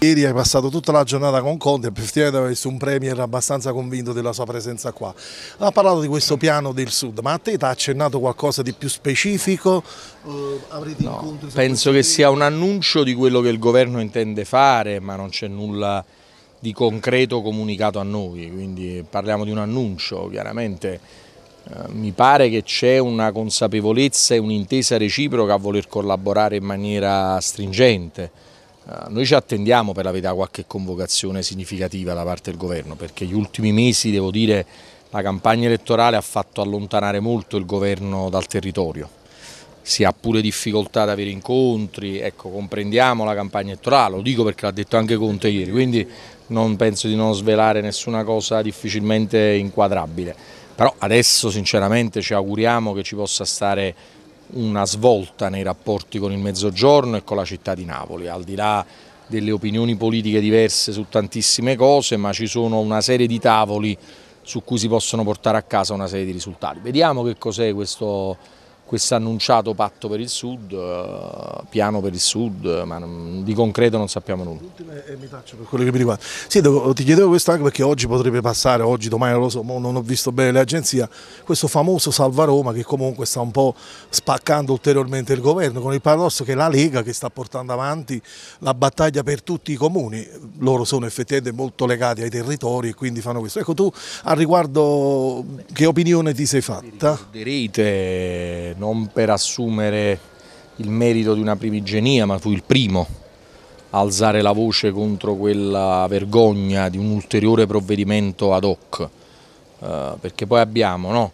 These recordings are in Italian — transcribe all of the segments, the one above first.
Ieri hai passato tutta la giornata con Conte, effettivamente aveva visto un Premier abbastanza convinto della sua presenza qua. Ha parlato di questo piano del Sud, ma a te ti ha accennato qualcosa di più specifico? Uh, no, penso che sia un annuncio di quello che il governo intende fare, ma non c'è nulla di concreto comunicato a noi, quindi parliamo di un annuncio, chiaramente eh, mi pare che c'è una consapevolezza e un'intesa reciproca a voler collaborare in maniera stringente eh, noi ci attendiamo per la verità qualche convocazione significativa da parte del governo perché gli ultimi mesi, devo dire, la campagna elettorale ha fatto allontanare molto il governo dal territorio. Si ha pure difficoltà ad avere incontri, ecco, comprendiamo la campagna elettorale, lo dico perché l'ha detto anche Conte ieri, quindi non penso di non svelare nessuna cosa difficilmente inquadrabile. Però adesso sinceramente ci auguriamo che ci possa stare una svolta nei rapporti con il Mezzogiorno e con la città di Napoli, al di là delle opinioni politiche diverse su tantissime cose, ma ci sono una serie di tavoli su cui si possono portare a casa una serie di risultati. Vediamo che cos'è questo questo annunciato patto per il sud, eh, piano per il sud, ma di concreto non sappiamo nulla. E mi taccio per quello che mi riguarda. Sì, ti chiedevo questo anche perché oggi potrebbe passare, oggi, domani non lo so, non ho visto bene l'agenzia, questo famoso Salva Roma che comunque sta un po' spaccando ulteriormente il governo, con il paradosso che la Lega che sta portando avanti la battaglia per tutti i comuni, loro sono effettivamente molto legati ai territori e quindi fanno questo. Ecco tu a riguardo che opinione ti sei fatta? Direte non per assumere il merito di una primigenia, ma fu il primo a alzare la voce contro quella vergogna di un ulteriore provvedimento ad hoc, eh, perché poi abbiamo no,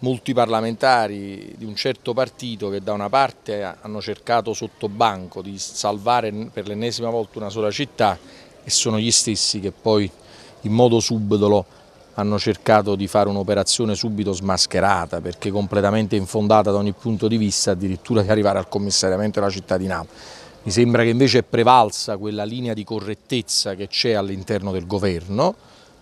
molti parlamentari di un certo partito che da una parte hanno cercato sotto banco di salvare per l'ennesima volta una sola città e sono gli stessi che poi in modo subdolo hanno cercato di fare un'operazione subito smascherata perché completamente infondata da ogni punto di vista addirittura di arrivare al commissariamento della città di Napoli. Mi sembra che invece è prevalsa quella linea di correttezza che c'è all'interno del governo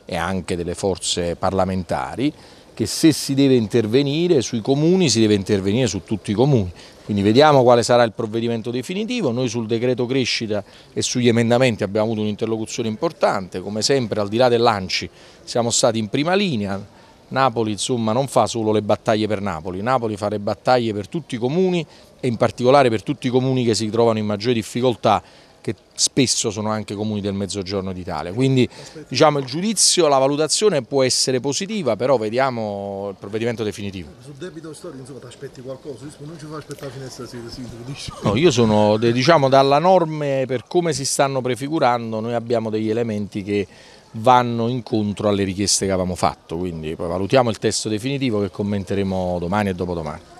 e anche delle forze parlamentari che se si deve intervenire sui comuni si deve intervenire su tutti i comuni. Quindi vediamo quale sarà il provvedimento definitivo, noi sul decreto crescita e sugli emendamenti abbiamo avuto un'interlocuzione importante, come sempre al di là dell'Anci siamo stati in prima linea, Napoli insomma, non fa solo le battaglie per Napoli, Napoli fa le battaglie per tutti i comuni e in particolare per tutti i comuni che si trovano in maggiore difficoltà che spesso sono anche comuni del mezzogiorno d'Italia. Quindi diciamo, il giudizio, la valutazione può essere positiva, però vediamo il provvedimento definitivo. Sul debito storico insomma ti aspetti qualcosa, non ci fa aspettare fino a stasera, sindaco, dici? No, io sono, diciamo, dalla norme per come si stanno prefigurando, noi abbiamo degli elementi che vanno incontro alle richieste che avevamo fatto, quindi poi valutiamo il testo definitivo che commenteremo domani e dopodomani.